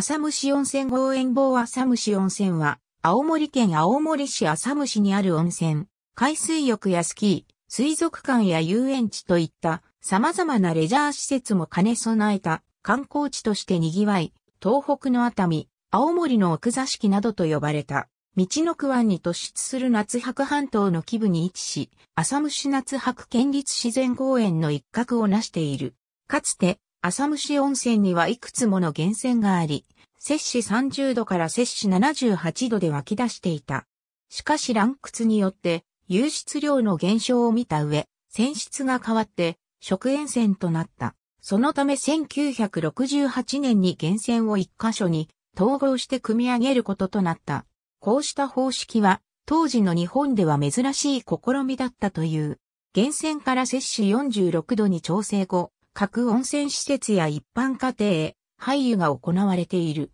浅虫温泉公園坊浅虫温泉は、青森県青森市浅虫にある温泉、海水浴やスキー、水族館や遊園地といった様々なレジャー施設も兼ね備えた観光地として賑わい、東北の熱海、青森の奥座敷などと呼ばれた、道の区湾に突出する夏白半島の基部に位置し、浅虫夏白県立自然公園の一角を成している。かつて、浅虫温泉にはいくつもの源泉があり、摂氏30度から摂氏78度で湧き出していた。しかし乱屈によって、湧出量の減少を見た上、泉質が変わって、食塩泉となった。そのため1968年に源泉を一箇所に統合して組み上げることとなった。こうした方式は、当時の日本では珍しい試みだったという。源泉から摂氏46度に調整後、各温泉施設や一般家庭へ廃油が行われている。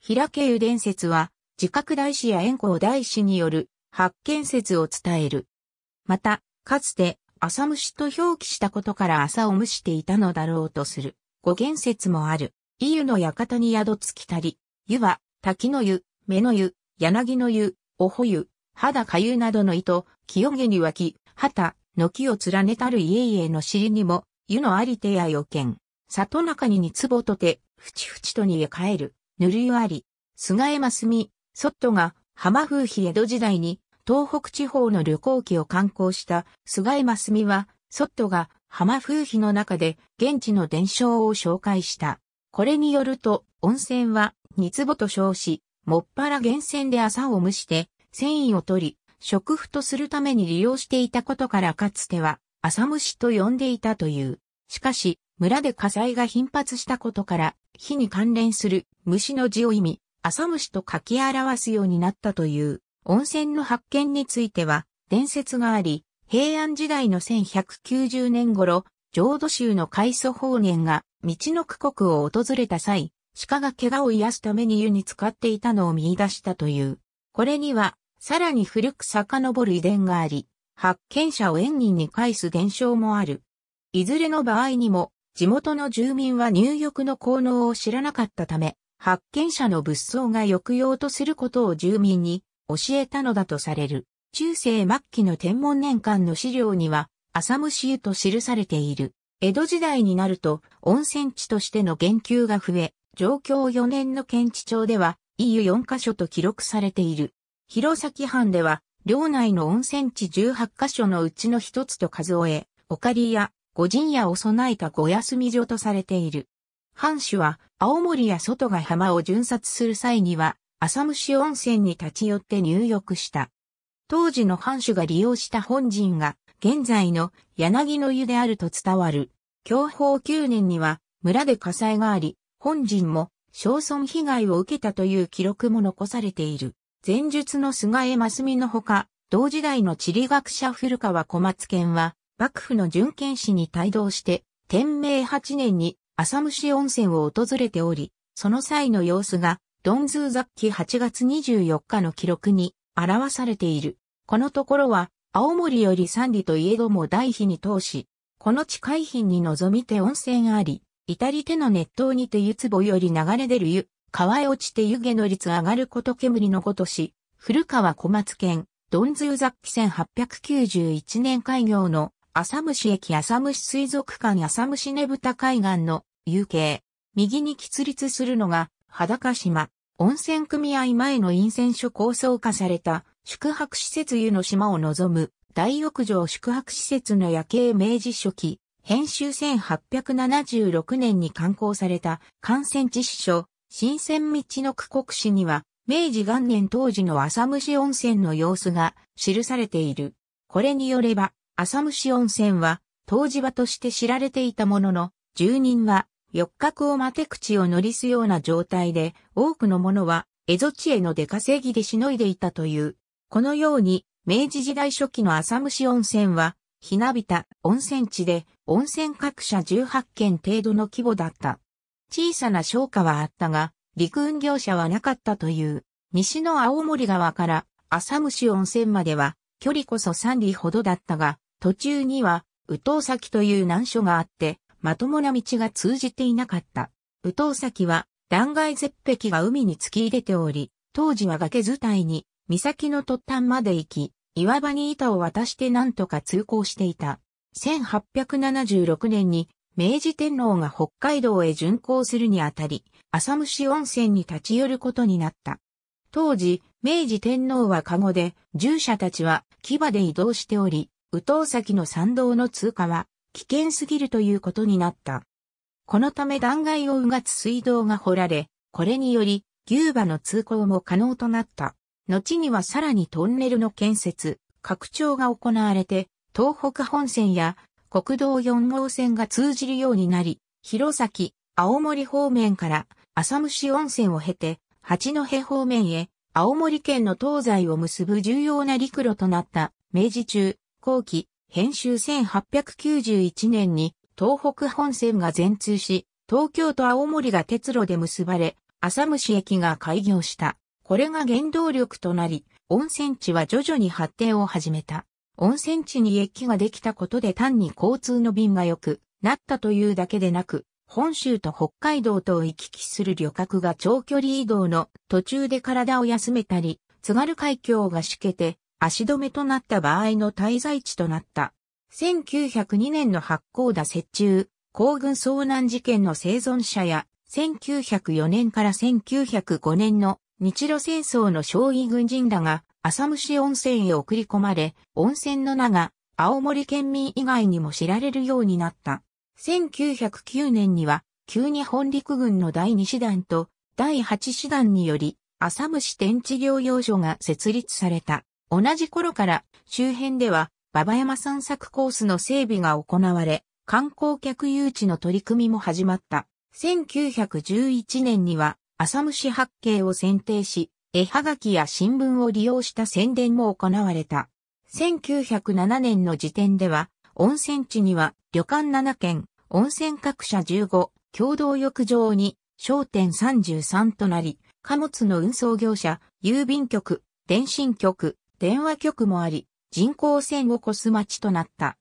平家湯伝説は、自覚大師や円光大師による発見説を伝える。また、かつて、朝虫と表記したことから朝を蒸していたのだろうとする語源説もある。伊湯の館に宿つきたり、湯は滝の湯、目の湯、柳の湯、おほ湯、肌かゆなどの糸、清げに湧き、旗、の木を連ねたる家々の尻にも、湯のありてやよけん。里中ににつぼとて、ふちふちと逃え帰る、ぬる湯あり。菅江真澄、そっとが、浜風比江戸時代に、東北地方の旅行記を観光した菅江真澄は、そっとが、浜風比の中で、現地の伝承を紹介した。これによると、温泉は、につぼと称し、もっぱら源泉で朝を蒸して、繊維を取り、食腐とするために利用していたことからかつては、朝虫と呼んでいたという。しかし、村で火災が頻発したことから、火に関連する虫の字を意味、朝虫と書き表すようになったという。温泉の発見については、伝説があり、平安時代の1190年頃、浄土宗の開祖法言が、道の区国を訪れた際、鹿が怪我を癒すために湯に使っていたのを見出したという。これには、さらに古く遡る遺伝があり、発見者を縁人に返す現象もある。いずれの場合にも、地元の住民は入浴の効能を知らなかったため、発見者の物騒が抑揚とすることを住民に教えたのだとされる。中世末期の天文年間の資料には、浅虫湯と記されている。江戸時代になると、温泉地としての言及が増え、上京4年の県地町では、EU4 カ所と記録されている。広崎藩では、寮内の温泉地18カ所のうちの一つと数え、オカリやご陣屋を備えたご休み所とされている。藩主は青森や外ヶ浜を巡察する際には、浅虫温泉に立ち寄って入浴した。当時の藩主が利用した本陣が、現在の柳の湯であると伝わる。享保9年には、村で火災があり、本陣も、焼損被害を受けたという記録も残されている。前述の菅江真澄のほか、同時代の地理学者古川小松健は、幕府の準検士に帯同して、天明8年に浅虫温泉を訪れており、その際の様子が、ドンズー雑記8月24日の記録に表されている。このところは、青森より三里といえども大秘に通し、この地海浜に望みて温泉あり、至り手の熱湯にて湯壺より流れ出る湯、川へ落ちて湯気の率上がること煙のごとし、古川小松県、ドンズー雑記1891年開業の浅虫駅浅虫水族館浅虫ねぶた海岸の有形。右に喫立するのが裸島。温泉組合前の陰泉所構想化された宿泊施設湯の島を望む大浴場宿泊施設の夜景明治初期、編集1876年に刊行された感染実証新鮮道の区国史には、明治元年当時の浅虫温泉の様子が記されている。これによれば、浅虫温泉は、湯治場として知られていたものの、住人は、四角を待て口を乗りすような状態で、多くの者は、蝦夷地への出稼ぎでしのいでいたという。このように、明治時代初期の浅虫温泉は、ひなびた温泉地で、温泉各社18軒程度の規模だった。小さな商家はあったが、陸運業者はなかったという、西の青森川から浅虫温泉までは、距離こそ3里ほどだったが、途中には、宇頭崎という難所があって、まともな道が通じていなかった。宇頭崎は、断崖絶壁が海に突き入れており、当時は崖伝いに、岬の突端まで行き、岩場に板を渡して何とか通行していた。1876年に明治天皇が北海道へ巡行するにあたり、浅虫温泉に立ち寄ることになった。当時、明治天皇は籠で、従者たちは牙で移動しており、宇藤崎の参道の通過は危険すぎるということになった。このため断崖をうがつ水道が掘られ、これにより牛馬の通行も可能となった。後にはさらにトンネルの建設、拡張が行われて、東北本線や国道4号線が通じるようになり、弘前、青森方面から浅虫温泉を経て、八戸方面へ、青森県の東西を結ぶ重要な陸路となった、明治中、後期、編集1891年に、東北本線が全通し、東京と青森が鉄路で結ばれ、浅虫駅が開業した。これが原動力となり、温泉地は徐々に発展を始めた。温泉地に駅ができたことで単に交通の便が良くなったというだけでなく、本州と北海道とを行き来する旅客が長距離移動の途中で体を休めたり、津軽海峡がしけて足止めとなった場合の滞在地となった。1902年の八甲田雪中、行軍遭難事件の生存者や、1904年から1905年の日露戦争の将棋軍人らが浅虫温泉へ送り込まれ、温泉の名が青森県民以外にも知られるようになった。1909年には、急に本陸軍の第2師団と第8師団により、浅虫天地療養所が設立された。同じ頃から周辺では、馬場山散策コースの整備が行われ、観光客誘致の取り組みも始まった。1911年には浅虫八景を選定し、絵はがきや新聞を利用した宣伝も行われた。1907年の時点では、温泉地には旅館7軒、温泉各社15、共同浴場に商店33となり、貨物の運送業者、郵便局、電信局、電話局もあり、人口線を越す町となった。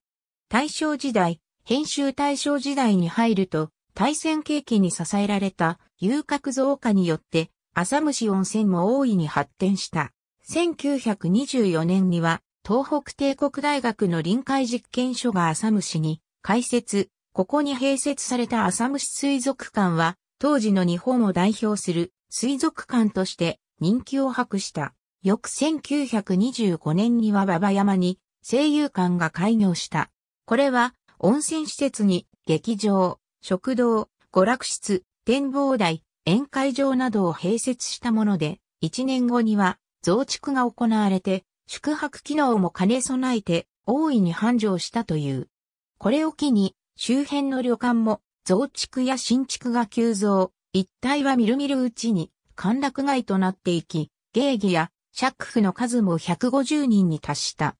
大正時代、編集大正時代に入ると、対戦景気に支えられた遊郭増加によって、浅虫温泉も大いに発展した。1924年には、東北帝国大学の臨海実験所が浅虫に開設、ここに併設された浅虫水族館は、当時の日本を代表する水族館として人気を博した。翌1925年には馬場山に声優館が開業した。これは温泉施設に劇場、食堂、娯楽室、展望台、宴会場などを併設したもので、1年後には増築が行われて、宿泊機能も兼ね備えて大いに繁盛したという。これを機に、周辺の旅館も増築や新築が急増、一帯はみるみるうちに歓楽街となっていき、芸妓や釈夫の数も150人に達した。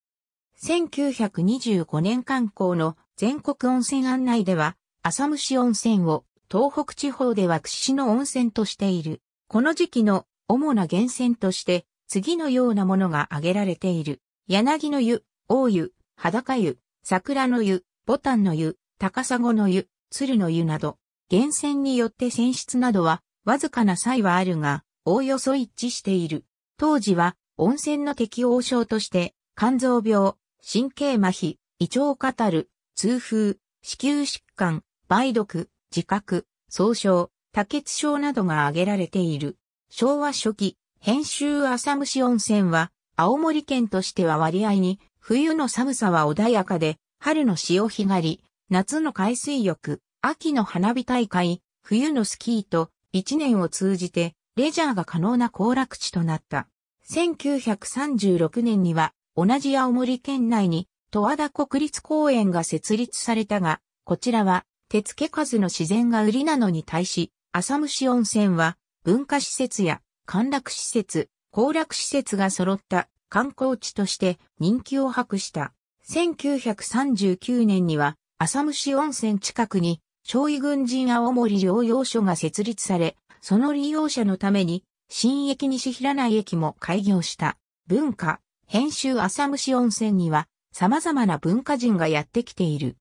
1925年観光の全国温泉案内では、浅虫温泉を東北地方では屈指の温泉としている。この時期の主な源泉として次のようなものが挙げられている。柳の湯、大湯、裸湯、桜の湯、ボタンの湯、高砂の湯、鶴の湯など、源泉によって泉質などはわずかな差異はあるが、おおよそ一致している。当時は温泉の適応症として肝臓病、神経麻痺、胃腸を語る、痛風、子宮疾患、梅毒、自覚、総傷、多血症などが挙げられている。昭和初期、編集浅虫温泉は、青森県としては割合に、冬の寒さは穏やかで、春の潮干狩り、夏の海水浴、秋の花火大会、冬のスキーと、一年を通じて、レジャーが可能な行楽地となった。1936年には、同じ青森県内に、戸和田国立公園が設立されたが、こちらは手付け数の自然が売りなのに対し、浅虫温泉は文化施設や観楽施設、行楽施設が揃った観光地として人気を博した。1939年には浅虫温泉近くに少尉軍人青森療養所が設立され、その利用者のために新駅西平内駅も開業した。文化、編集浅虫温泉には様々な文化人がやってきている。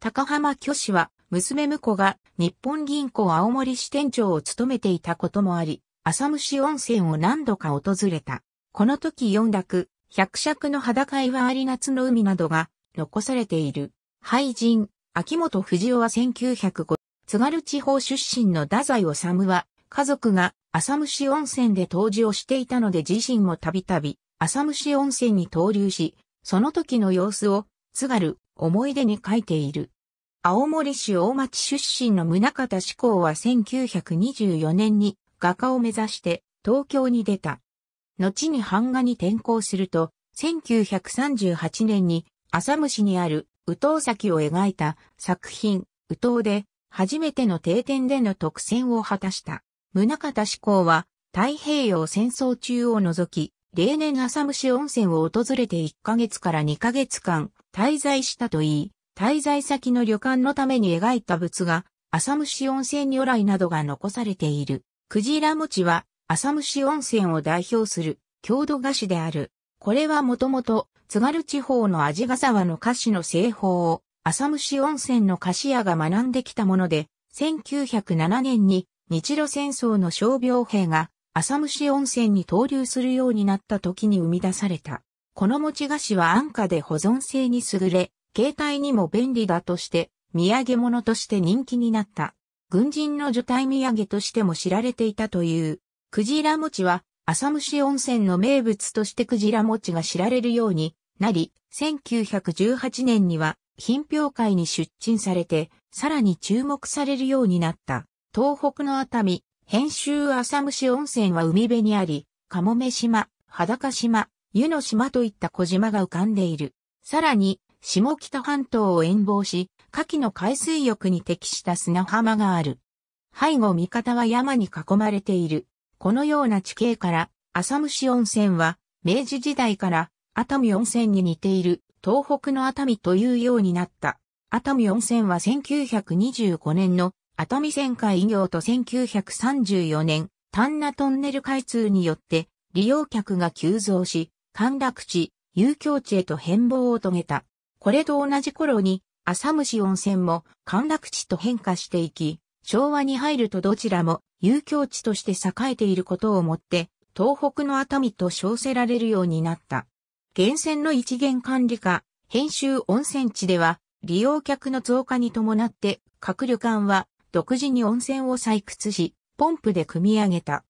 高浜巨子は娘婿が日本銀行青森支店長を務めていたこともあり、浅虫温泉を何度か訪れた。この時四択、百尺の裸岩あり夏の海などが残されている。俳人、秋元藤夫は1905、津軽地方出身の太宰治は、家族が浅虫温泉で湯治をしていたので自身もたびたび浅虫温泉に投留し、その時の様子を津軽思い出に書いている。青森市大町出身の宗方志向は1924年に画家を目指して東京に出た。後に版画に転校すると、1938年に浅虫にある宇藤崎を描いた作品、宇藤で初めての定点での特選を果たした。宗方志向は太平洋戦争中を除き、例年浅虫温泉を訪れて1ヶ月から2ヶ月間滞在したといい、滞在先の旅館のために描いた仏画、浅虫温泉如来などが残されている。クジラ餅は浅虫温泉を代表する郷土菓子である。これはもともと津軽地方の味ヶ沢の菓子の製法を浅虫温泉の菓子屋が学んできたもので、1907年に日露戦争の傷病兵が浅虫温泉に投留するようになった時に生み出された。この餅菓子は安価で保存性に優れ、携帯にも便利だとして、土産物として人気になった。軍人の除隊土産としても知られていたという。クジラ餅は、浅虫温泉の名物としてクジラ餅が知られるようになり、1918年には品評会に出陳されて、さらに注目されるようになった。東北の熱海、編集浅虫温泉は海辺にあり、かもめ島、裸島、湯の島といった小島が浮かんでいる。さらに、下北半島を遠望し、下記の海水浴に適した砂浜がある。背後味方は山に囲まれている。このような地形から、浅虫温泉は、明治時代から熱海温泉に似ている東北の熱海というようになった。熱海温泉は1925年の熱海線開業と1934年丹那トンネル開通によって利用客が急増し、陥落地、遊興地へと変貌を遂げた。これと同じ頃に、浅虫温泉も陥落地と変化していき、昭和に入るとどちらも遊興地として栄えていることをもって、東北の熱海と称せられるようになった。源泉の一元管理下、編集温泉地では、利用客の増加に伴って、各旅館は独自に温泉を採掘し、ポンプで汲み上げた。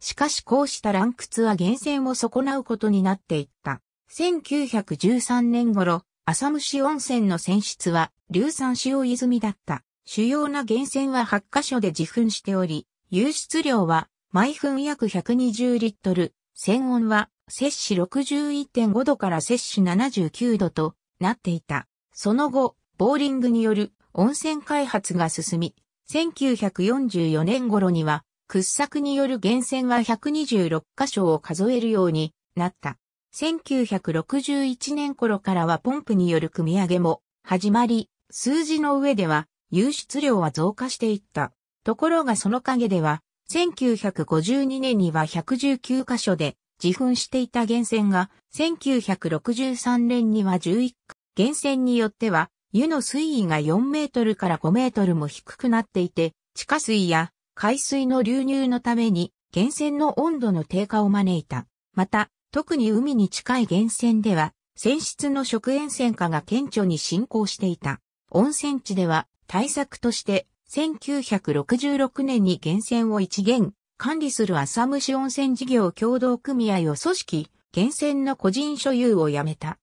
しかしこうした乱掘は源泉を損なうことになっていった。1913年頃、浅虫温泉の泉質は、硫酸塩泉だった。主要な源泉は8カ所で自噴しており、湧出量は、毎分約120リットル、泉温は、摂氏61.5度から摂氏79度となっていた。その後、ボーリングによる温泉開発が進み、1944年頃には、掘削による源泉は126箇所を数えるようになった。1961年頃からはポンプによる組み上げも始まり、数字の上では輸出量は増加していった。ところがその陰では、1952年には119カ所で自噴していた源泉が、1963年には11源泉によっては、湯の水位が4メートルから5メートルも低くなっていて、地下水や海水の流入のために、源泉の温度の低下を招いた。また、特に海に近い源泉では、泉質の食塩泉化が顕著に進行していた。温泉地では対策として1966年に源泉を一元管理する浅虫温泉事業協同組合を組織、源泉の個人所有をやめた。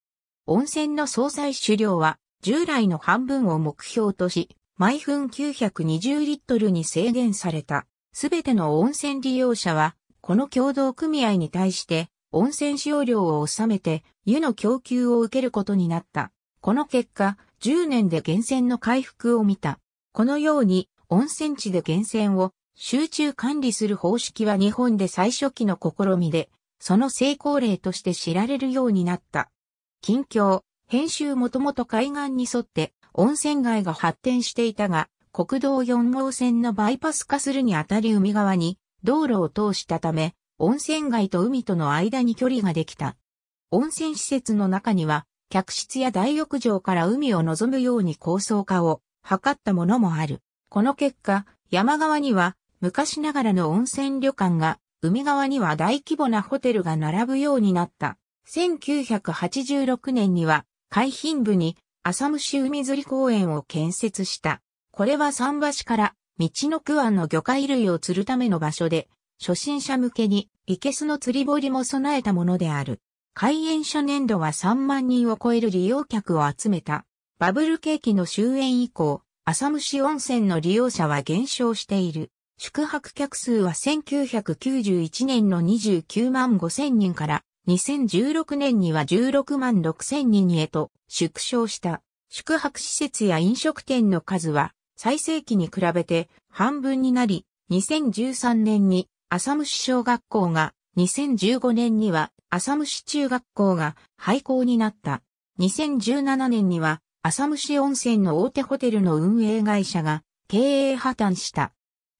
温泉の総採取量は従来の半分を目標とし、毎分920リットルに制限された。すべての温泉利用者は、この共同組合に対して、温泉使用量を収めて湯の供給を受けることになった。この結果、10年で源泉の回復を見た。このように温泉地で源泉を集中管理する方式は日本で最初期の試みで、その成功例として知られるようになった。近況、編集もともと海岸に沿って温泉街が発展していたが、国道4号線のバイパス化するにあたり海側に道路を通したため、温泉街と海との間に距離ができた。温泉施設の中には、客室や大浴場から海を望むように高層化を図ったものもある。この結果、山側には昔ながらの温泉旅館が、海側には大規模なホテルが並ぶようになった。1986年には海浜部に浅虫海釣り公園を建設した。これは桟橋から道の区湾の魚介類を釣るための場所で、初心者向けに、イけすの釣り堀も備えたものである。開園初年度は3万人を超える利用客を集めた。バブル景気の終焉以降、浅虫温泉の利用者は減少している。宿泊客数は1991年の29万5千人から2016年には16万6千人へと縮小した。宿泊施設や飲食店の数は最盛期に比べて半分になり、2013年に浅虫小学校が、2015年には浅虫中学校が廃校になった。2017年には浅虫温泉の大手ホテルの運営会社が経営破綻した。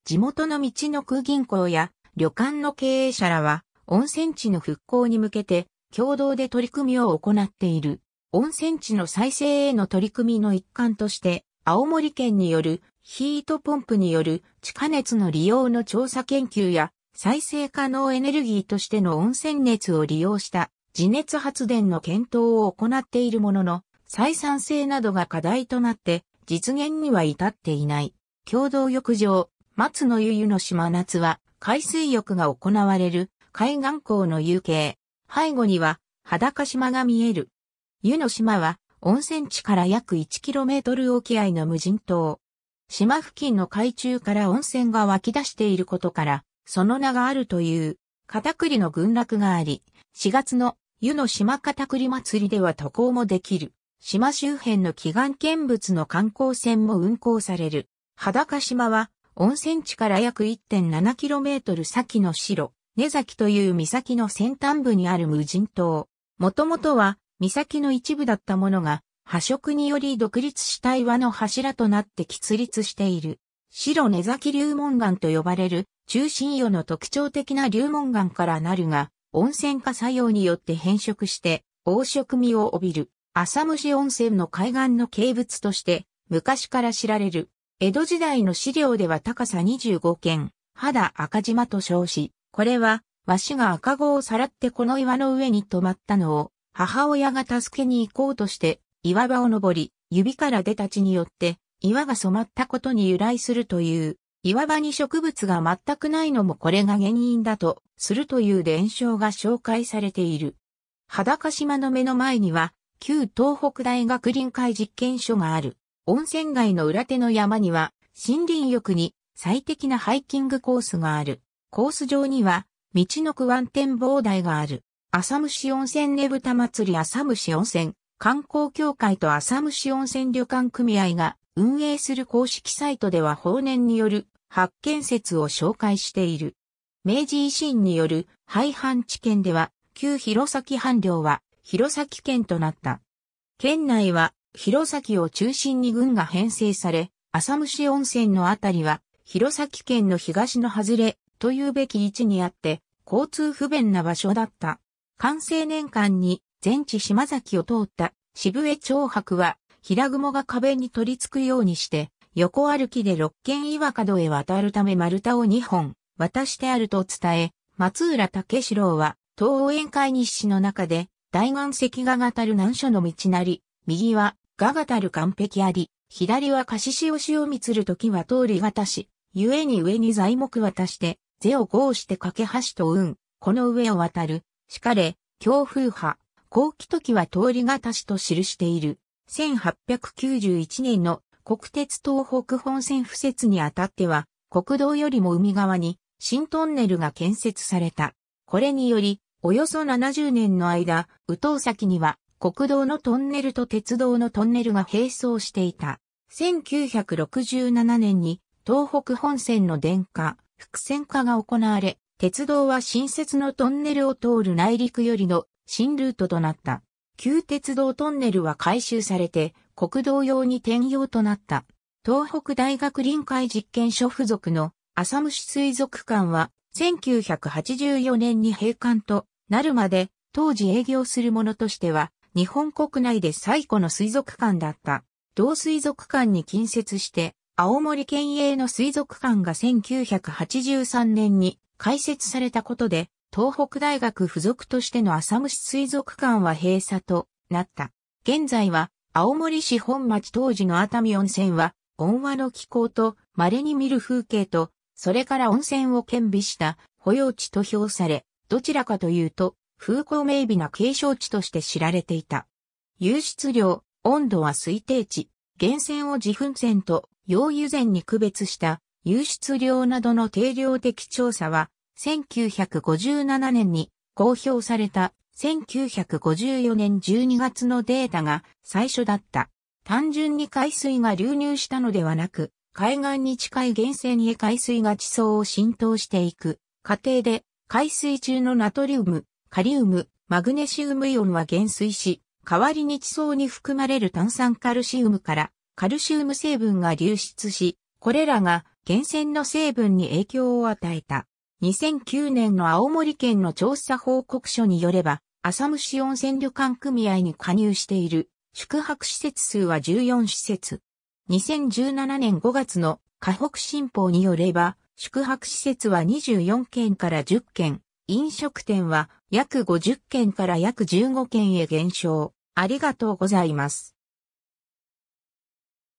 地元の道の空銀行や旅館の経営者らは温泉地の復興に向けて共同で取り組みを行っている。温泉地の再生への取り組みの一環として青森県によるヒートポンプによる地下熱の利用の調査研究や再生可能エネルギーとしての温泉熱を利用した自熱発電の検討を行っているものの、採算性などが課題となって実現には至っていない。共同浴場、松の湯湯の島夏は海水浴が行われる海岸港の有形。背後には裸島が見える。湯の島は温泉地から約 1km 沖合の無人島。島付近の海中から温泉が湧き出していることから、その名があるという、片栗の群落があり、4月の湯の島片栗祭りでは渡航もできる。島周辺の祈願見物の観光船も運航される。裸島は温泉地から約 1.7km 先の城、根崎という岬の先端部にある無人島。もともとは岬の一部だったものが、破食により独立した岩の柱となって喫立している。白根崎流門岩と呼ばれる中心余の特徴的な流門岩からなるが、温泉化作用によって変色して、黄色味を帯びる、浅虫温泉の海岸の景物として、昔から知られる。江戸時代の資料では高さ25軒、肌赤島と称し、これは、わしが赤子をさらってこの岩の上に止まったのを、母親が助けに行こうとして、岩場を登り、指から出た血によって、岩が染まったことに由来するという、岩場に植物が全くないのもこれが原因だとするという伝承が紹介されている。裸島の目の前には、旧東北大学臨海実験所がある。温泉街の裏手の山には、森林浴に最適なハイキングコースがある。コース上には、道の区湾展望台がある。浅虫温泉ねぶた祭り浅虫温泉、観光協会と浅虫温泉旅館組合が運営する公式サイトでは法年による発見説を紹介している。明治維新による廃藩置県では、旧弘前藩領は弘前県となった。県内は弘前を中心に軍が編成され、浅虫温泉のあたりは弘前県の東の外れというべき位置にあって、交通不便な場所だった。完成年間に全地島崎を通った渋江長白は平雲が壁に取り付くようにして、横歩きで六軒岩角へ渡るため丸太を二本渡してあると伝え、松浦武四郎は、東応会日誌の中で、大岩石が語る難所の道なり、右はがたる完璧あり、左は貸し潮を見つる時は通りがたし、故に上に材木渡して、是を合して架け橋と運、この上を渡る、しかれ、強風波、後期時は通りがたしと記している。1891年の国鉄東北本線付設にあたっては、国道よりも海側に新トンネルが建設された。これにより、およそ70年の間、宇東崎には国道のトンネルと鉄道のトンネルが並走していた。1967年に東北本線の電化、複線化が行われ、鉄道は新設のトンネルを通る内陸よりの新ルートとなった。旧鉄道トンネルは改修されて国道用に転用となった。東北大学臨海実験所付属の浅虫水族館は1984年に閉館となるまで当時営業するものとしては日本国内で最古の水族館だった。同水族館に近接して青森県営の水族館が1983年に開設されたことで東北大学附属としての浅虫水族館は閉鎖となった。現在は、青森市本町当時の熱海温泉は、温和の気候と稀に見る風景と、それから温泉を兼備した保養地と評され、どちらかというと、風光明媚な景勝地として知られていた。湧出量、温度は推定値、源泉を自噴泉と溶油泉に区別した、湧出量などの定量的調査は、1957年に公表された1954年12月のデータが最初だった。単純に海水が流入したのではなく、海岸に近い源泉へ海水が地層を浸透していく。過程で、海水中のナトリウム、カリウム、マグネシウムイオンは減衰し、代わりに地層に含まれる炭酸カルシウムからカルシウム成分が流出し、これらが源泉の成分に影響を与えた。2009年の青森県の調査報告書によれば、浅虫温泉旅館組合に加入している宿泊施設数は14施設。2017年5月の河北新報によれば、宿泊施設は24件から10件、飲食店は約50件から約15件へ減少。ありがとうございます。